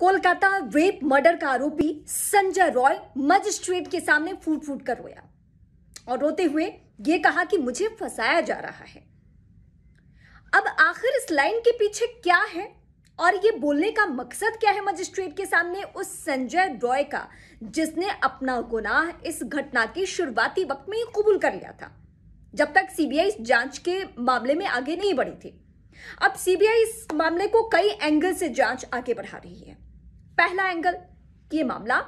Kolkata rape murder का आरोपी Sanjay Roy magistrate के सामने फूट फूट कर रोया और रोते हुए यह कहा कि मुझे फंसाया जा रहा है अब आखिर इस लाइन के पीछे क्या है और ये बोलने का मकसद क्या है मजिस्ट्रेट के सामने उस संजय रॉय का जिसने अपना गुनाह इस घटना के शुरुआती वक्त में ही कबूल कर लिया था जब तक सीबीआई जांच के मामले में आगे नहीं बढ़ी थी अब सीबीआई इस मामले को कई एंगल से जांच आगे बढ़ा रही है पहला एंगल ये मामला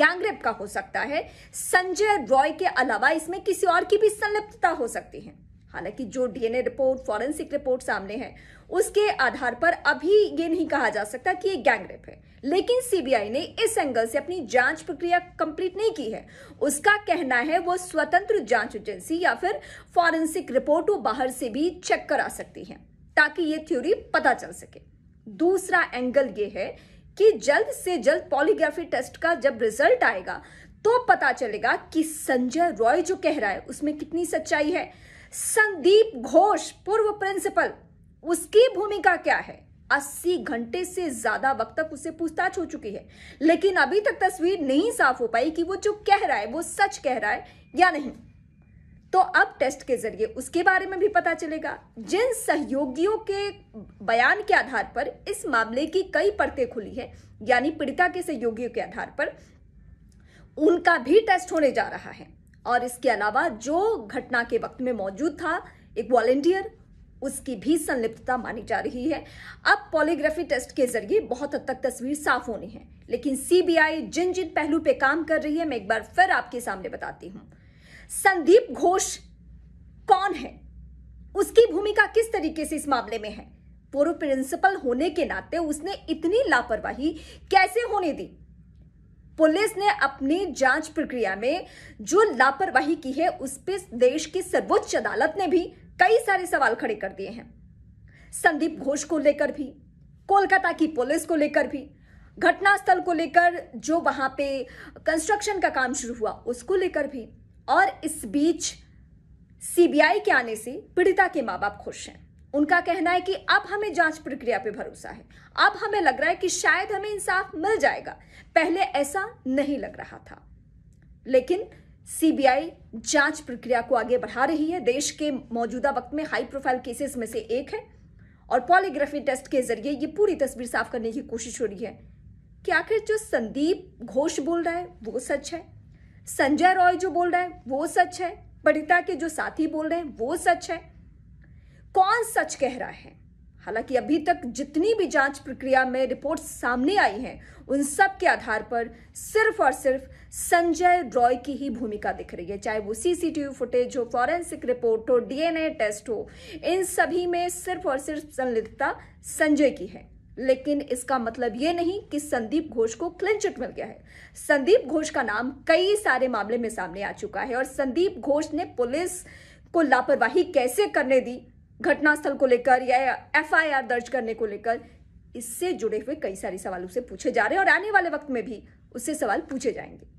गैंगरेप का हो सकता है संजय रॉय के अलावा इसमें किसी और की भी संलिप्तता हो सकती है हालांकि जो डीएनए रिपोर्ट फॉरेंसिक रिपोर्ट सामने है उसके आधार पर अभी ये नहीं कहा जा सकता कि ये गैंगरेप है लेकिन सीबीआई ने इस एंगल से अपनी जांच प्रक्रिया कंप्लीट नहीं की है उसका कहना है वो स्वतंत्र जांच एजेंसी या फिर फॉरेंसिक रिपोर्ट वो बाहर से भी चेक करा सकती है ताकि ये थ्योरी पता चल सके दूसरा एंगल ये है कि जल्द से जल्द पॉलीग्राफी टेस्ट का जब रिजल्ट आएगा तो पता चलेगा कि संजय रॉय जो कह रहा है उसमें कितनी सच्चाई है संदीप घोष पूर्व प्रिंसिपल उसकी भूमिका क्या है अस्सी घंटे से ज्यादा वक्त तक उससे पूछताछ हो चुकी है लेकिन अभी तक तस्वीर नहीं साफ हो पाई कि वो जो कह रहा है वो सच कह रहा है या नहीं तो अब टेस्ट के जरिए उसके बारे में भी पता चलेगा जिन सहयोगियों के बयान के आधार पर इस मामले की कई परतें खुली है यानी पीड़िता के सहयोगियों के आधार पर उनका भी टेस्ट होने जा रहा है और इसके अलावा जो घटना के वक्त में मौजूद था एक वॉलेंटियर उसकी भी संलिप्तता मानी जा रही है अब पॉलीग्राफी टेस्ट के जरिए बहुत हद तक तस्वीर साफ होनी है लेकिन सीबीआई जिन जिन पहलू पे काम कर रही है मैं एक बार फिर आपके सामने बताती हूँ संदीप घोष कौन है उसकी भूमिका किस तरीके से इस मामले में है पूर्व प्रिंसिपल होने के नाते उसने इतनी लापरवाही कैसे होने दी पुलिस ने अपनी जांच प्रक्रिया में जो लापरवाही की है उस पर देश की सर्वोच्च अदालत ने भी कई सारे सवाल खड़े कर दिए हैं संदीप घोष को लेकर भी कोलकाता की पुलिस को लेकर भी घटनास्थल को लेकर जो वहां पे कंस्ट्रक्शन का काम शुरू हुआ उसको लेकर भी और इस बीच सीबीआई के आने से पीड़िता के माँ बाप खुश हैं उनका कहना है कि अब हमें जांच प्रक्रिया पे भरोसा है अब हमें लग रहा है कि शायद हमें इंसाफ मिल जाएगा पहले ऐसा नहीं लग रहा था लेकिन सीबीआई जांच प्रक्रिया को आगे बढ़ा रही है देश के मौजूदा वक्त में हाई प्रोफाइल केसेस में से एक है और पॉलीग्राफी टेस्ट के जरिए ये पूरी तस्वीर साफ करने की कोशिश हो रही है कि आखिर जो संदीप घोष बोल रहा है वो सच है संजय रॉय जो बोल रहा है वो सच है पड़िता के जो साथी बोल रहे हैं वो सच है कौन सच कह रहा है हालांकि अभी तक जितनी भी जांच प्रक्रिया में रिपोर्ट सामने आई हैं उन सब के आधार पर सिर्फ और सिर्फ संजय रॉय की ही भूमिका दिख रही है चाहे वो सीसीटीवी फुटेज हो फॉरेंसिक रिपोर्ट हो डीएनए टेस्ट हो इन सभी में सिर्फ और सिर्फ संलिप्तता संजय की है लेकिन इसका मतलब ये नहीं कि संदीप घोष को क्लीन चिट मिल गया है संदीप घोष का नाम कई सारे मामले में सामने आ चुका है और संदीप घोष ने पुलिस को लापरवाही कैसे करने दी घटनास्थल को लेकर या एफआईआर दर्ज करने को लेकर इससे जुड़े हुए कई सारे सवाल उसे पूछे जा रहे हैं और आने वाले वक्त में भी उससे सवाल पूछे जाएंगे